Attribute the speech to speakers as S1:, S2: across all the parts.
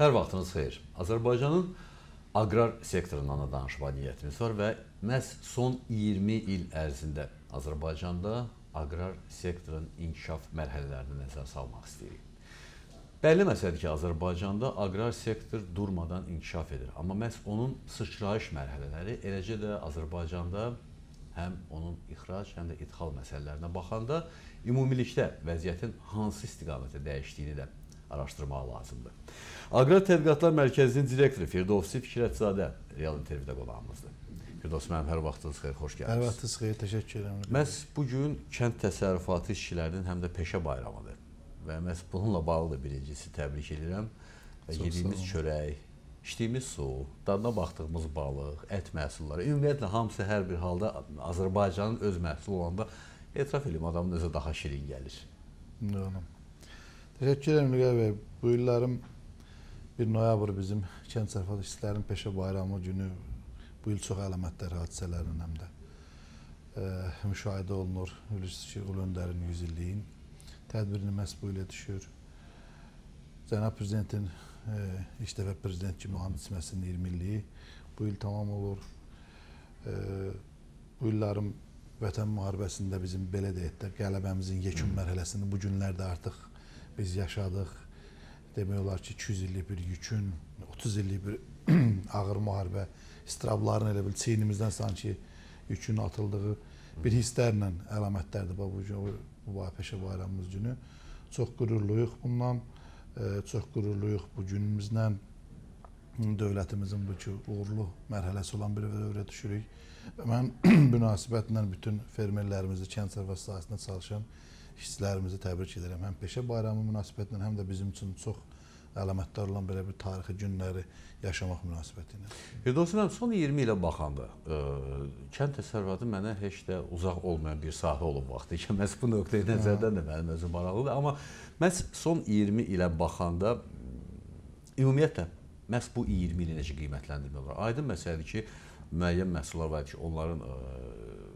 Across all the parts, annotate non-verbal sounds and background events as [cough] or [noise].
S1: Hər vaxtınız xeyir. Azərbaycanın aqrar sektorundan da danışma niyyətimiz var və məhz son 20 il ərzində Azərbaycanda aqrar sektorun inkişaf mərhələlərini nəzərə salmaq istəyirik. Bəlli məsələdir ki, Azərbaycanda aqrar sektor durmadan inkişaf edir, amma məhz onun sıçrayış mərhələləri, eləcə də Azərbaycanda həm onun ixrac, həm də idxal məsələlərinə baxanda ümumilikdə vəziyyətin hansı istiqamətə dəyişdiyini də araşdırmaq lazımdır. Aqrar Tədqiqatlar Mərkəzinin direktoru Firdovsi Fikrətzadə real intervyuda qonağımızdır. Firdaus müəllim, hər vaxtınız xeyir, xoş gəldiniz. Hər vaxtınız xeyir, təşəkkür edirəm. Məhz bu gün kənd təsərrüfatı işçilərinin həm də peşə bayramıdır. Və məhz bununla bağlı da birincisi təbrik edirəm. Və Çox yediyimiz çörək, içdiyimiz su, dadına baxdığımız balıq, ət məhsulları, ümumiyyətlə hamısı hər bir halda Azərbaycanın öz məhsulu olanda etiraf edim, adamın özü daha şirin gəlir.
S2: Doğru. Təşəkkür edirəm Lüqəy bəy. Bu illərin 1 noyabr bizim kənd sərfat işçilərinin peşə bayramı günü bu il çox əlamətdar hadisələrin həm də e, müşahidə olunur. Bilirsiniz ki, Ulu Öndərin 100 illiyin tədbirini məhz bu ilə düşür. Cənab Prezidentin e, ilk dəfə Prezident kimi and içməsinin 20 illiyi bu il tamam olur. E, bu illərin vətən müharibəsində bizim belə deyək də qələbəmizin yekun mərhələsini bu günlərdə artıq biz yaşadıq. Demək olar ki, 200 illik bir yükün, 30 illik bir [clears throat] ağır müharibə istirabların elə bil çiynimizdən sanki yükün atıldığı bir hisslərlə əlamətlərdir bu mübahibəşə bayramımız günü. Çox qürurluyuq bundan, e, çox qürurluyuq bu günümüzlə. Dövlətimizin bu ki, uğurlu mərhələsi olan bir dövrə düşürük. Mən [clears throat] münasibətlə bütün fermerlərimizi, kənd sərvəst sahəsində çalışan işçilərimizi təbrik edirəm. Həm peşə bayramı münasibətilə, həm də bizim üçün çox əlamətdar olan belə bir tarixi günləri yaşamaq
S1: münasibəti ilə. Firdaus müəllim, son 20 ilə baxanda ə, e, kənd təsərrüfatı mənə heç də uzaq olmayan bir sahə olub vaxtı ki, məhz bu nöqteyi nəzərdən də mənim özüm maraqlıdır, amma məhz son 20 ilə baxanda ümumiyyətlə məhz bu 20 ili necə qiymətləndirmək olar? Aydın məsələdir ki, müəyyən məhsullar var ki, onların ə, e,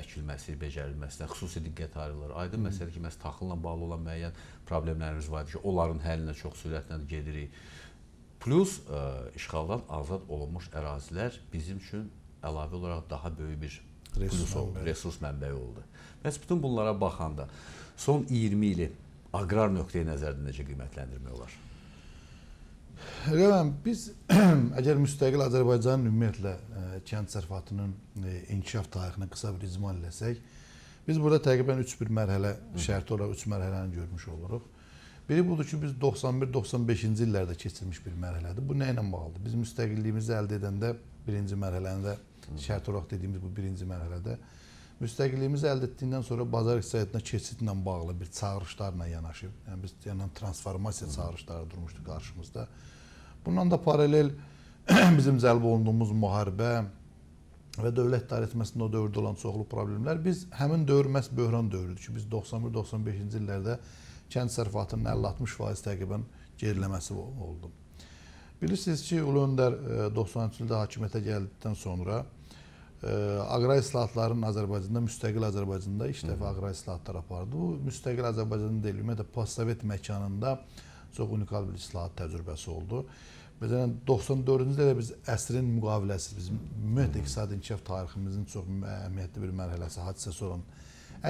S1: əkilməsi, becərilməsinə xüsusi diqqət ayrılır. Aydın Hı. məsələdir ki, məhz taxılla bağlı olan müəyyən problemlərimiz var ki, onların həllinə çox sürətlə gedirik. Plus ə, e, işğaldan azad olunmuş ərazilər bizim üçün əlavə olaraq daha böyük bir resurs, plus, mənbəyi. resurs mənbəyi oldu. Bəs bütün bunlara baxanda son 20 ili aqrar nöqteyi nəzərdə necə qiymətləndirmək olar?
S2: Rəvan, biz [clears throat] əgər müstəqil Azərbaycanın ümumiyyətlə ə, e, kənd təsərrüfatının e, inkişaf tarixini qısa bir icmal eləsək, biz burada təqribən 3 bir mərhələ şərti olaraq 3 mərhələni görmüş oluruq. Biri budur ki, biz 91-95-ci illərdə keçirilmiş bir mərhələdir. Bu nə ilə bağlıdır? Biz müstəqilliyimizi əldə edəndə birinci mərhələndə şərt olaraq dediyimiz bu birinci mərhələdə müstəqilliyimizi əldə etdikdən sonra bazar iqtisadiyyatına keçidlə bağlı bir çağırışlarla yanaşıb, yəni biz yəni transformasiya çağırışları durmuşdu qarşımızda. Bundan da paralel [clears throat] bizim cəlb olunduğumuz müharibə və dövlət idarəetməsində o dövrdə olan çoxlu problemlər biz həmin dövr məhz böhran dövrüdür ki, biz 91-95-ci illərdə kənd sərfatının 50-60% təqribən geriləməsi oldu. Bilirsiniz ki, Ulu Öndər 93-cü e, ildə hakimiyyətə gəldikdən sonra aqrar islahatların Azərbaycanda, müstəqil Azərbaycanda ilk dəfə aqrar islahatlar apardı. Bu, müstəqil Azərbaycanda deyil, ümumiyyətlə, postsovet məkanında çox unikal bir islahat təcrübəsi oldu. Məsələn, 94-cü ildə biz əsrin müqaviləsi, bizim ümumiyyətlə iqtisadi inkişaf tariximizin çox əhəmiyyətli bir mərhələsi, hadisəsi olan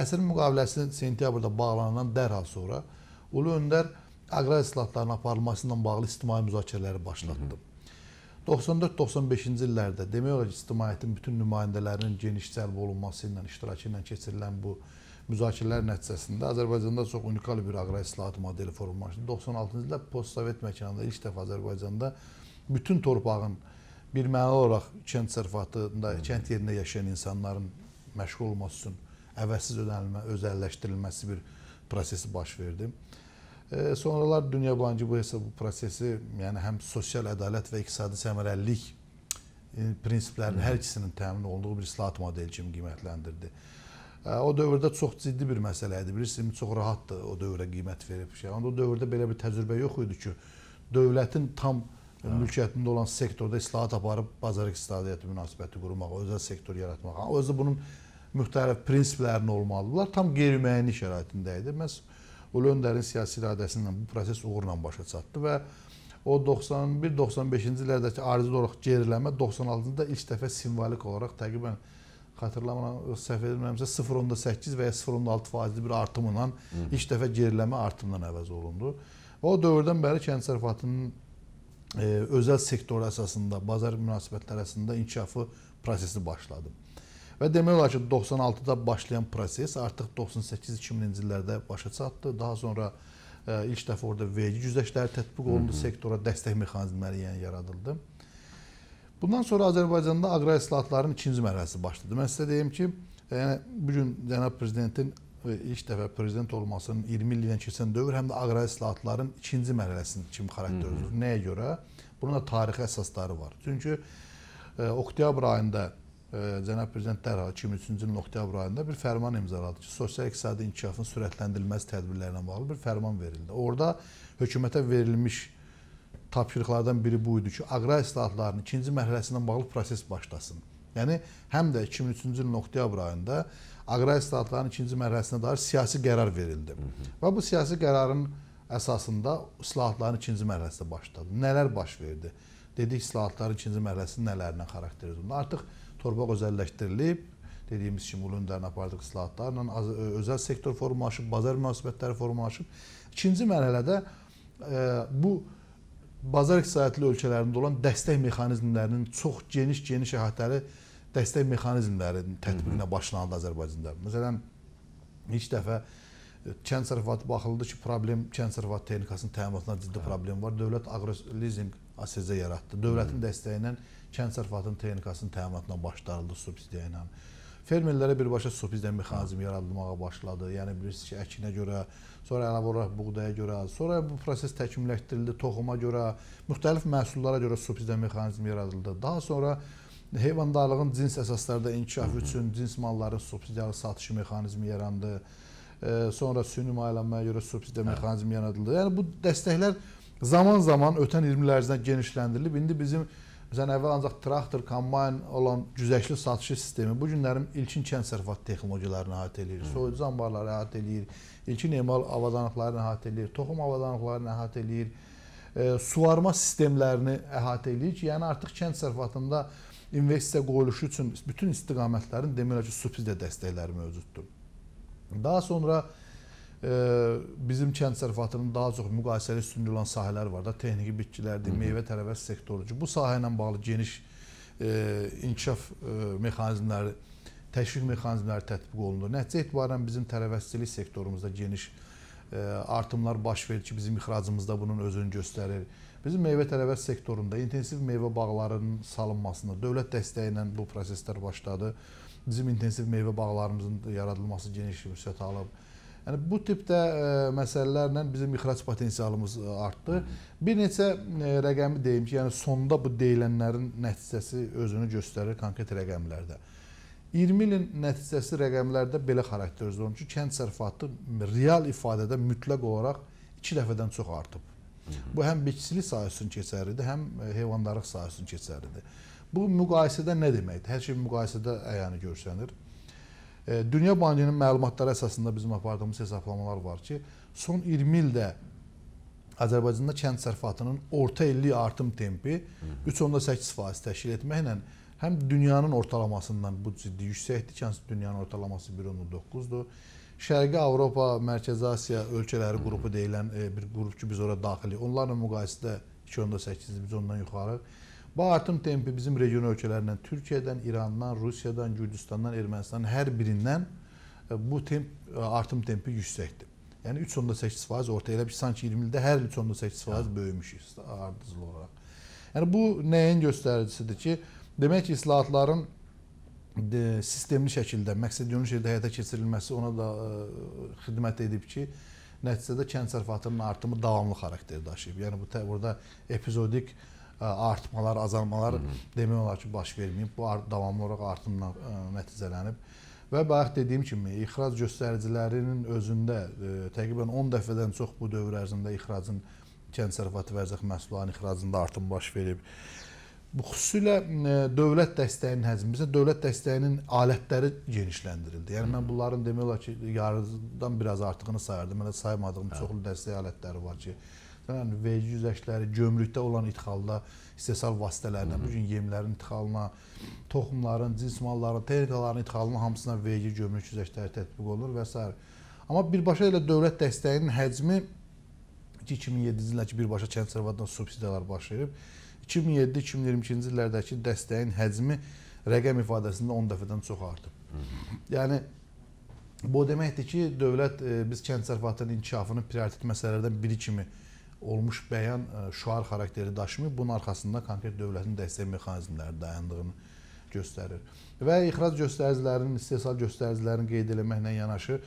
S2: əsrin müqaviləsi sentyabrda bağlanandan dərhal sonra Ulu Öndər aqrar islahatlarının aparılması ilə bağlı ictimai müzakirələri başlatdı. Hı -hı. 94-95-ci illərdə demək olar ki, ictimaiyyətin bütün nümayəndələrinin geniş cəlb olunması ilə, iştirakı ilə keçirilən bu müzakirələr nəticəsində Azərbaycanda çox unikal bir aqrar islahat modeli formalaşdı. 96-cı ildə postsovet məkanında ilk dəfə Azərbaycanda bütün torpağın bir mənalı olaraq kənd sərfatında, kənd yerində yaşayan insanların məşğul olması üçün əvəzsiz ödənilmə, özəlləşdirilməsi bir prosesi baş verdi. Sonralar Dünya Bankı bu hesab bu prosesi, yəni həm sosial ədalət və iqtisadi səmərəlilik e, prinsiplərinin hər ikisinin təmin olunduğu bir islahat modeli kimi qiymətləndirdi. O dövrdə çox ciddi bir məsələ idi. Bilirsiniz, çox rahatdır o dövrə qiymət verib. Şey. Onda o dövrdə belə bir təcrübə yox idi ki, dövlətin tam Hə. mülkiyyətində olan sektorda islahat aparıb bazar iqtisadiyyatı münasibəti qurmaq, özəl sektor yaratmaq. Özü bunun müxtəlif prinsiplərinin olmalıdırlar. Tam qeyri-müəyyənlik şəraitində idi. Məhz Ulu Öndərin siyasi iradəsi ilə bu proses uğurla başa çatdı və o 91-95-ci illərdəki arzu olaraq geriləmə 96-da ilk dəfə simvolik olaraq təqribən xatırlamıram, səhv etmirəmsə 0.8 və ya 0.6 faizli bir artımla ilk dəfə geriləmə artımdan əvəz olundu. O dövrdən bəri kənd sərfatının e, özəl sektor əsasında, bazar münasibətləri əsasında inkişafı prosesi başladı. Və demək olar ki, 96-da başlayan proses artıq 98-2000-ci illərdə başa çatdı. Daha sonra ə, e, ilk dəfə orada vergi güzəştləri tətbiq olundu, Hı -hı. sektora dəstək mexanizmləri yəni yaradıldı. Bundan sonra Azərbaycanda aqrar islahatların ikinci mərhələsi başladı. Mən sizə deyim ki, e, yəni bu gün cənab prezidentin e, ilk dəfə prezident olmasının 20 ildən keçən dövr həm də aqrar islahatların ikinci mərhələsinin kimi xarakter tutur. Nəyə görə? Bunun da tarixi əsasları var. Çünki oktyabr ayında Cənab Prezident dərhal 2003-cü ilin oktyabr ayında bir fərman imzaladı ki, sosial-iqtisadi inkişafın sürətləndirilməz tədbirlərinə bağlı bir fərman verildi. Orada hökumətə verilmiş tapşırıqlardan biri bu idi ki, aqrar islahatlarının ikinci mərhələsindən bağlı proses başlasın. Yəni, həm də 2003-cü ilin oktyabr ayında aqrar islahatlarının ikinci mərhələsinə dair siyasi qərar verildi. Hı -hı. Və bu siyasi qərarın əsasında islahatların ikinci mərhələsi başladı. Nələr baş verdi? Dedik, islahatların ikinci mərhələsi nələrlə xarakter edildi? Artıq torpaq özəlləşdirilib. Dediyimiz kimi, ulu öndərin apardığı islahatlarla e, özəl sektor formalaşıb, bazar münasibətləri formalaşıb. İkinci mərhələdə e, bu bazar iqtisadiyyatlı ölkələrində olan dəstək mexanizmlərinin çox geniş-geniş əhatəli dəstək mexanizmlərinin tətbiqinə başlanıldı Azərbaycanda. Məsələn, ilk dəfə e, kənd sərfəti baxıldı ki, problem kənd sərfəti texnikasının təminatında ciddi hə. problem var. Dövlət aqrolizinq ASC yaratdı. Dövlətin dəstəyi ilə kənd sərfatının texnikasının təminatına başlanıldı subsidiya ilə. Fermerlərə birbaşa subsidiya mexanizmi yaradılmağa başladı. Yəni bilirsiniz ki, əkinə görə, sonra əlavə olaraq buğdaya görə, sonra bu proses təkmilləşdirildi toxuma görə, müxtəlif məhsullara görə subsidiya mexanizmi yaradıldı. Daha sonra heyvandarlığın cins əsaslarda inkişafı üçün cins malların subsidiyalı satışı mexanizmi yarandı. E, sonra süni maylənməyə görə subsidiya hə. mexanizmi yaradıldı. Yəni bu dəstəklər zaman-zaman ötən 20 il ərzində genişləndirilib. İndi bizim Məsələn, əvvəl ancaq traktor, kombayn olan güzəşli satışı sistemi bu günlərin ilkin kənd sərfat texnologiyalarını əhatə eləyir, soyuducu anbarları əhatə eləyir, ilkin emal avadanlıqlarını əhatə eləyir, toxum avadanlıqlarını əhatə eləyir, e, suvarma sistemlərini əhatə eləyir ki, yəni artıq kənd sərfatında investisiya qoyuluşu üçün bütün istiqamətlərin demək olar ki, subsidiya dəstəkləri mövcuddur. Daha sonra bizim kənd sərfatının daha çox müqayisəli üstünlüyü olan sahələr var da, texniki bitkilərdir, meyvə tərəvəz sektorudur. Bu sahə ilə bağlı geniş e, inkişaf e, mexanizmləri, təşviq mexanizmləri tətbiq olunur. Nəticə etibarən bizim tərəvəzçilik sektorumuzda geniş e, artımlar baş verir ki, bizim ixracımızda bunun özünü göstərir. Bizim meyvə tərəvəz sektorunda intensiv meyvə bağlarının salınmasında dövlət dəstəyi ilə bu proseslər başladı. Bizim intensiv meyvə bağlarımızın yaradılması geniş müsbət alıb. Yəni bu tipdə e, məsələlərlə bizim ixrac potensialımız e, artdı. Bir neçə e, rəqəmi deyim ki, yəni sonda bu deyilənlərin nəticəsi özünü göstərir konkret rəqəmlərdə. 20 ilin nəticəsi rəqəmlərdə belə xarakter özü olunur ki, kənd sərfatı real ifadədə mütləq olaraq 2 dəfədən çox artıb. Bu həm bitkisili sayı üçün keçərlidir, həm heyvandarlıq sayı üçün keçərlidir. Bu müqayisədə nə deməkdir? Hər şey müqayisədə əyanı görsənir. E, Dünya Bankının məlumatları əsasında bizim apardığımız hesablamalar var ki, son 20 ildə Azərbaycanda kənd sərfatının orta illik artım tempi 3.8% təşkil etməklə həm dünyanın ortalamasından bu ciddi yüksəkdir. Kənd dünyanın ortalaması 1.9-dur. Şərqi Avropa, Mərkəzi Asiya ölkələri qrupu deyilən e, bir qrup ki, biz ora daxili. Onlarla müqayisədə 2.8-dir, biz ondan yuxarı. E, bu e, artım tempi bizim region ölkələrindən, Türkiyədən, İrandan, Rusiyadan, Gürcüstandan, Ermənistandan hər birindən bu temp artım tempi yüksəkdir. Yəni 3.8% orta elə bir sanki 20 ildə hər il 3.8% böyümüşük ardıcıl olaraq. Yəni bu nəyin göstəricisidir ki, demək ki, islahatların de, sistemli şəkildə, məqsədyönlü şəkildə həyata keçirilməsi ona da ə, e, xidmət edib ki, nəticədə kənd sərfatının artımı davamlı xarakter daşıyıb. Yəni bu burada epizodik ə, artmalar, azalmalar Hı -hı. demək olar ki, baş verməyib. Bu davamlı olaraq artımla nəticələnib. Və bayaq dediyim kimi, ixrac göstəricilərinin özündə ə, təqribən 10 dəfədən çox bu dövr ərzində ixracın kənd sərfatı və ərzaq məhsullarının ixracında artım baş verib. Bu xüsusilə dövlət dəstəyinin həcmi, bizə dövlət dəstəyinin alətləri genişləndirildi. Yəni mən bunların demək olar ki, yarıdan biraz artığını sayırdım. Mən saymadığım hə. çoxlu dəstək alətləri var ki, məsələn, vergi yüzəkləri, gömrükdə olan idxalda, istehsal vasitələrinə, bu gün yemlərin idxalına, toxumların, cins malların, texnikaların idxalına hamısına vergi, gömrük yüzəkləri tətbiq olunur və s. Amma birbaşa elə dövlət dəstəyinin həcmi 2007-ci ildəki birbaşa kənd sərvətdən subsidiyalar başlayıb. 2007-2022-ci illərdəki dəstəyin həcmi rəqəm ifadəsində 10 dəfədən çox artıb. Hı -hı. Yəni bu o deməkdir ki, dövlət e, biz kənd sərvətinin inkişafını prioritet məsələlərdən biri kimi olmuş bəyan e, şüar xarakteri daşımayıb, bunun arxasında konkret dövlətin dəstək mexanizmləri dayandığını göstərir. Və ixrac göstəricilərinin, istehsal göstəricilərinin qeyd eləməklə yanaşı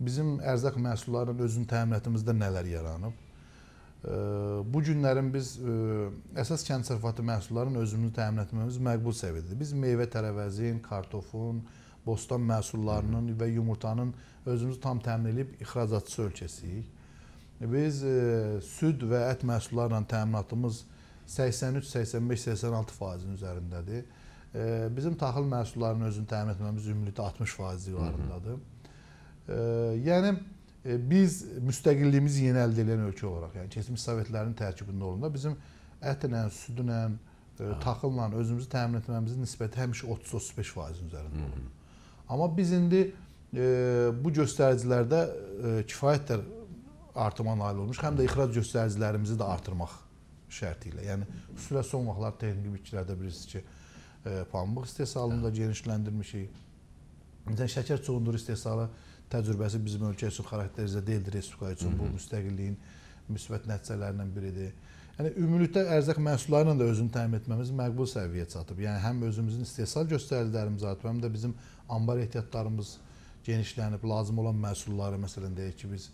S2: bizim ərzaq məhsullarının özünün təminatımızda nələr yaranıb? E, bu günlərin biz e, əsas kənd sərfatı məhsullarının özümüzü təmin etməmiz məqbul səviyyədir. Biz meyvə tərəvəzin, kartofun, bostan məhsullarının və yumurtanın özümüzü tam təmin edib ixracatçısı ölkəsiyik. Biz e, süd və ət məhsullarla təminatımız 83-85-86 faizin üzərindədir. E, bizim taxıl məhsullarının özünü təmin etməmiz ümumilikdə 60 faiz civarındadır. E, yəni e, biz müstəqilliyimizi yeni əldə edən ölkə olaraq, yəni keçmiş sovetlərin tərkibində olanda bizim ətlə, südlə, e, hə. taxılla özümüzü təmin etməmizin nisbəti həmişə 30-35 faizin üzərində olur. Amma biz indi e, bu göstəricilərdə e, kifayətdir artıma nail olmuş, həm də ixrac göstəricilərimizi də artırmaq şərti ilə. Yəni xüsusilə son vaxtlar texniki bitkilərdə bilirsiniz ki, e, pambıq istehsalını da hə. genişləndirmişik. Məsələn, şəkər çoğundur istehsalı təcrübəsi bizim ölkə üçün xarakterizə deyildir, respublika üçün bu müstəqilliyin müsbət nəticələrindən biridir. Yəni ümumilikdə ərzaq məhsullarının da özünü təmin etməmiz məqbul səviyyəyə çatıb. Yəni həm özümüzün istehsal göstəricilərimiz artıb, həm də bizim anbar ehtiyatlarımız genişlənib, lazım olan məhsulları məsələn deyək ki, biz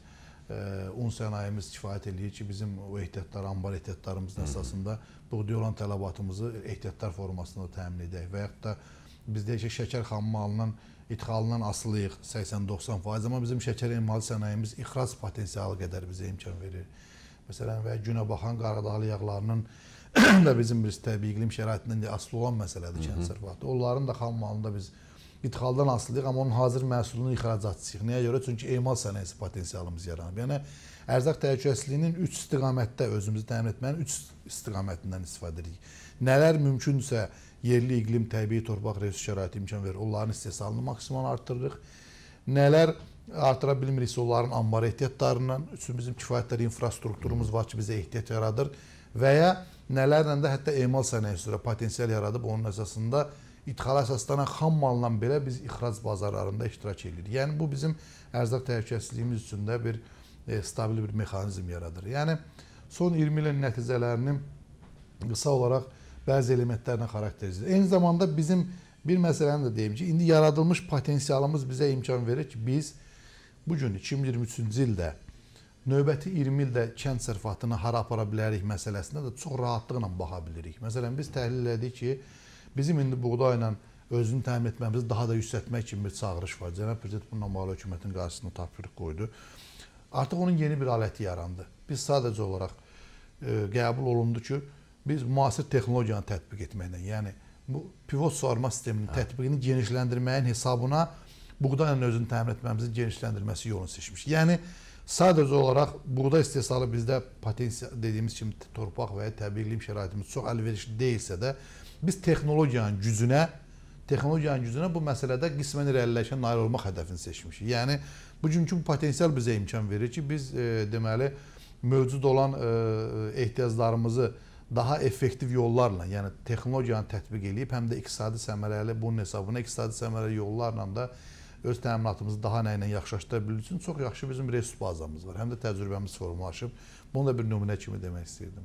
S2: un sənayemiz kifayət eləyir ki, bizim o ehtiyatlar, anbar ehtiyatlarımızın əsasında buğdaya olan tələbatımızı ehtiyatlar formasında təmin edək və yaxud da biz deyək ki, şəkər xammalının idxalından asılıyıq 80-90%, amma bizim şəkər emal sənayemiz ixrac potensialı qədər bizə imkan verir. Məsələn, və günəbaxan qaradağlı yağlarının [clears throat] da bizim biz təbii iqlim şəraitindən asılı olan məsələdir kənd sərfatı. Onların da xammalında biz idxaldan asılıyıq, amma onun hazır məhsulunu ixracatçıyıq. Niyə görə? Çünki emal sənayesi potensialımız yaranıb. Yəni ərzaq təhlükəsizliyinin 3 istiqamətdə özümüzü təmin etmənin 3 istiqamətindən istifadə edirik. Nələr mümkünsə yerli iqlim, təbii torpaq resurs şəraiti imkan verir. Onların istehsalını maksimal artırırıq. Nələr artıra bilmiriksə onların ambara ehtiyatlarından, üçün bizim kifayət qədər infrastrukturumuz var ki, bizə ehtiyat yaradır və ya nələrlə də hətta emal sənayesi üzrə potensial yaradıb onun əsasında İdxala əsaslanan xam malla belə biz ixrac bazarlarında iştirak edirik. Yəni bu bizim ərzaq təhlükəsizliyimiz üçün də bir e, stabil bir mexanizm yaradır. Yəni son 20 ilin nəticələrini qısa olaraq bəzi elementlərlə xarakterizləyir. Eyni zamanda bizim bir məsələni də deyim ki, indi yaradılmış potensialımız bizə imkan verir ki, biz bu gün 2023-cü ildə növbəti 20 ildə kənd sərfatını hara apara bilərik məsələsində də çox rahatlıqla baxa bilirik. Məsələn, biz təhlil elədik ki, Bizim indi buğday ilə özünü təmin etməmizi daha da yüksəltmək kimi bir çağırış var. Cənab Prezident bununla bağlı hökumətin qarşısına tapşırıq qoydu. Artıq onun yeni bir aləti yarandı. Biz sadəcə olaraq e, qəbul olundu ki, biz müasir texnologiyanı tətbiq etməklə, yəni bu pivot suarma sisteminin hə. tətbiqini genişləndirməyin hesabına buğdayla özünü təmin etməmizin genişləndirməsi yolunu seçmiş. Yəni sadəcə olaraq buğda istehsalı bizdə potensial dediyimiz kimi torpaq və ya təbiilik şəraitimiz çox əlverişli deyilsə də, Biz texnologiyanın gücünə texnologiyanın gücünə bu məsələdə qismən irəliləşən nail olmaq hədəfini seçmişik. Yəni bugünkü bu potensial bizə imkan verir ki, biz e, deməli mövcud olan e, e ehtiyaclarımızı daha effektiv yollarla, yəni texnologiyanı tətbiq edib həm də iqtisadi səmərəli, bunun hesabına iqtisadi səmərəli yollarla da öz təminatımızı daha nə ilə yaxşılaşdıra bilmək üçün çox yaxşı bizim resurs bazamız var. Həm də təcrübəmiz formalaşıb. Bunu da bir nümunə kimi demək istəyirdim.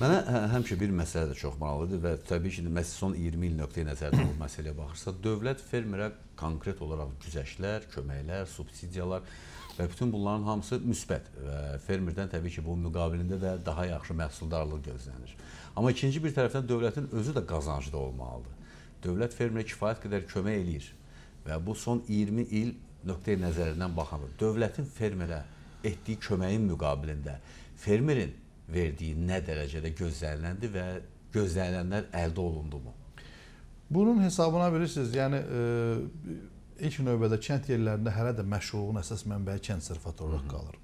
S1: Mənə hə, həmişə bir məsələ də çox maraqlıdır və təbii ki, məhz son 20 il nöqteyi nəzərdə bu məsələyə baxırsa, dövlət fermerə konkret olaraq güzəştlər, köməklər, subsidiyalar və bütün bunların hamısı müsbət və fermerdən təbii ki, bu müqabilində də daha yaxşı məhsuldarlıq gözlənir. Amma ikinci bir tərəfdən dövlətin özü də qazancda olmalıdır. Dövlət fermerə kifayət qədər kömək eləyir və bu son 20 il nöqtəyə nəzərindən baxanır. Dövlətin fermerə etdiyi köməyin müqabilində fermerin verdiyi nə dərəcədə gözləniləndi və gözlənilənlər əldə olundu mu?
S2: Bunun hesabına bilirsiniz, yəni e, ilk növbədə kənd yerlərində hələ də məşğulluğun əsas mənbəyi kənd sərfat olaraq qalır.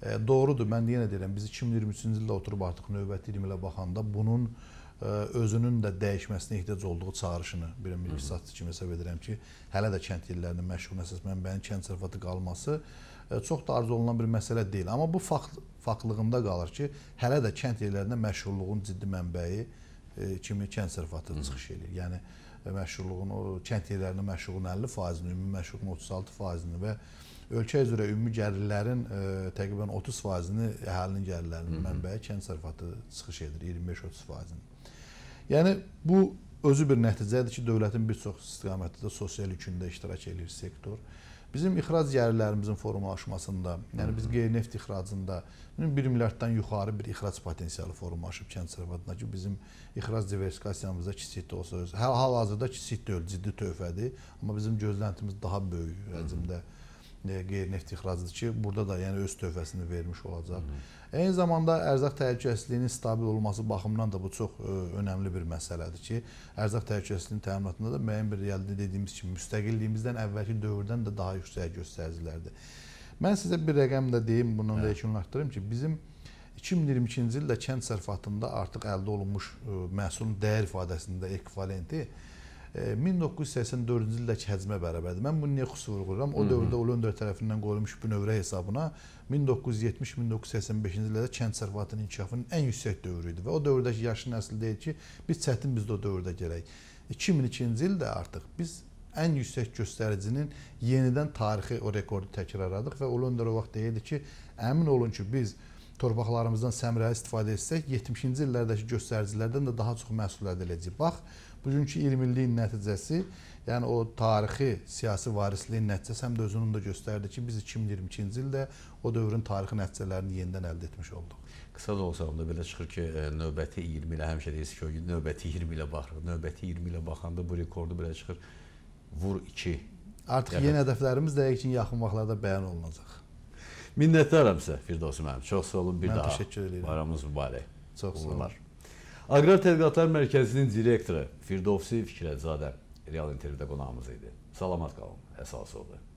S2: E, doğrudur, mən yenə deyirəm, biz 2023-cü ildə oturub artıq növbəti 20 ilə baxanda bunun e, özünün də dəyişməsinə ehtiyac olduğu çağırışını bir milli iqtisad kimi hesab edirəm ki, hələ də kənd yerlərinin məşğul əsas mənbənin kənd sərfatı qalması e, çox da arzu olunan bir məsələ deyil. Amma bu fakt faktlıqında qalır ki, hələ də kənd yerlərində məşğulluğun ciddi mənbəyi e, kimi kənd sərfatı çıxış edir. Yəni e, məşğulluğun o kənd yerlərinin məşğulluğunun 50%-ni, ümumi məşğulluğun 36%-ni və ölkə üzrə ümumi gəlirlərin ə, təqribən 30%-ni əhalinin gəlirlərinin mənbəyi kənd sərfatı çıxış edir, 25-30%-ni. Yəni bu özü bir nəticədir ki, dövlətin bir çox istiqamətində sosial yükündə iştirak eləyir sektor. Bizim ixrac gəlirlərimizin formalaşmasında, yəni biz qeyri-neft ixracında 1 yəni milyarddan yuxarı bir ixrac potensialı formalaşıb kənd sərvətindəki bizim ixrac diversifikasiyamızda kiçik də olsa öz. Hal-hazırda kiçik deyil, ciddi tövfədir, amma bizim gözləntimiz daha böyük həcmdə. Hı -hı qeyri-neft ixracıdır ki, burada da yəni öz tövbəsini vermiş olacaq. Eyni zamanda ərzaq təhlükəsizliyinin stabil olması baxımından da bu çox ə, e, önəmli bir məsələdir ki, ərzaq təhlükəsizliyinin təminatında da müəyyən bir realdə dediyimiz kimi müstəqilliyimizdən əvvəlki dövrdən də daha yüksək göstəricilərdir. Mən sizə bir rəqəm də deyim, bundan hə. da ekranı artırım ki, bizim 2022-ci ildə kənd sərfatında artıq əldə olunmuş ə, e, məhsulun dəyər ifadəsində ekvivalenti 1 1984-cü ildəki həcmə bərabərdir. Mən bunu niyə xüsusi vurğulayıram? O dövrdə Ulu tərəfindən qoyulmuş bünövrə hesabına 1970-1985-ci illərdə kənd sərvatının inkişafının ən yüksək dövrü idi və o dövrdəki yaşlı nəsil deyir ki, biz çətin biz də o dövrdə gələk. 2002-ci e, ildə artıq biz ən yüksək göstəricinin yenidən tarixi o rekordu təkrarladıq və Ulu o vaxt deyirdi ki, əmin olun ki, biz torpaqlarımızdan səmrəli istifadə etsək, 70-ci illərdəki göstəricilərdən də daha çox məhsul əldə edəcəyik. Bax, bugünkü 20 illiyin nəticəsi, yəni o tarixi siyasi varisliyin nəticəsi həm də özünün də göstərdi ki, biz 2022-ci ildə o dövrün tarixi nəticələrini yenidən əldə etmiş
S1: olduq. Qısa da olsa onda belə çıxır ki, e, növbəti 20 ilə həmişə deyirsiniz ki, növbəti 20 ilə baxırıq. Növbəti 20 ilə baxanda bu rekordu belə çıxır. Vur 2. Artıq yəni, yeni
S2: hədəflərimiz də yəqin yaxın vaxtlarda bəyan olunacaq.
S1: Minnətdaram sizə Firdovs müəllim. Çox sağ olun bir Mən daha. Mən təşəkkür edirəm. Bayramınız mübarək. Çox sağ olun. Uğurlar. Aqrar Tədqiqatlar Mərkəzinin direktoru Firdovsi Fikrətzadə real intervyuda qonağımız idi. Salamat qalın, əsası olun.